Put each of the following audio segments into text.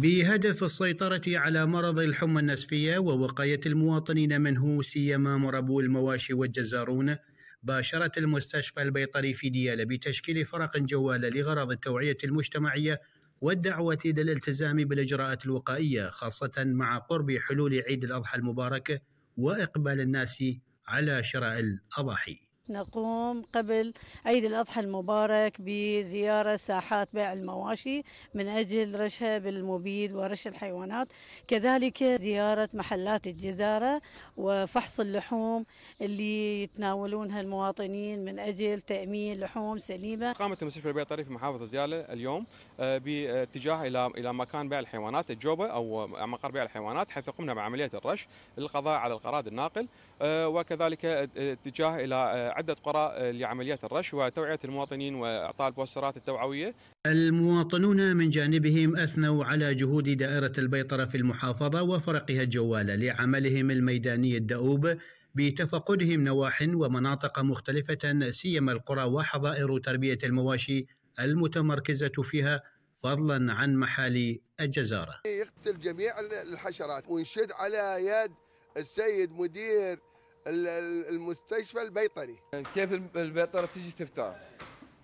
بهدف السيطرة على مرض الحمى النسفية ووقاية المواطنين منه سيما مربو المواشي والجزارون باشرت المستشفى البيطري في ديالى بتشكيل فرق جوالة لغرض التوعية المجتمعية والدعوة للالتزام بالإجراءات الوقائية خاصة مع قرب حلول عيد الأضحى المبارك وإقبال الناس على شراء الأضاحي نقوم قبل عيد الأضحى المبارك بزيارة ساحات بيع المواشي من أجل رشها بالمبيد ورش الحيوانات كذلك زيارة محلات الجزارة وفحص اللحوم اللي يتناولونها المواطنين من أجل تأمين لحوم سليمة قامت المستشفى البيع الطريف في محافظة زياله اليوم آه، باتجاه إلى إلى مكان بيع الحيوانات الجوبة أو مقر بيع الحيوانات حيث قمنا بعملية الرش للقضاء على القراد الناقل آه، وكذلك اتجاه إلى آه، عدة قرى لعمليات الرش وتوعية المواطنين وإعطاء البوسترات التوعوية المواطنون من جانبهم أثنوا على جهود دائرة البيطرة في المحافظة وفرقها الجوالة لعملهم الميداني الدؤوب بتفقدهم نواح ومناطق مختلفة سيما القرى وحظائر تربية المواشي المتمركزة فيها فضلا عن محال الجزارة يقتل جميع الحشرات ونشد على يد السيد مدير المستشفى البيطري كيف البيطره تجي تفتار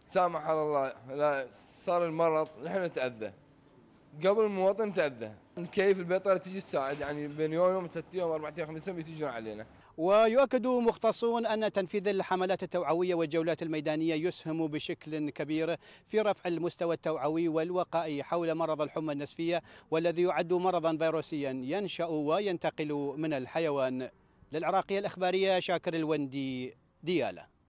سامح الله لا صار المرض نحن نتاذى قبل المواطن تاذى كيف البيطره تجي تساعد يعني بين يوم يوم ثلاثة ايام أربعة ايام خمسة ايام علينا ويؤكد مختصون أن تنفيذ الحملات التوعوية والجولات الميدانية يسهم بشكل كبير في رفع المستوى التوعوي والوقائي حول مرض الحمى النسفية والذي يعد مرضا فيروسيا ينشأ وينتقل من الحيوان للعراقية الأخبارية شاكر الوندي ديالة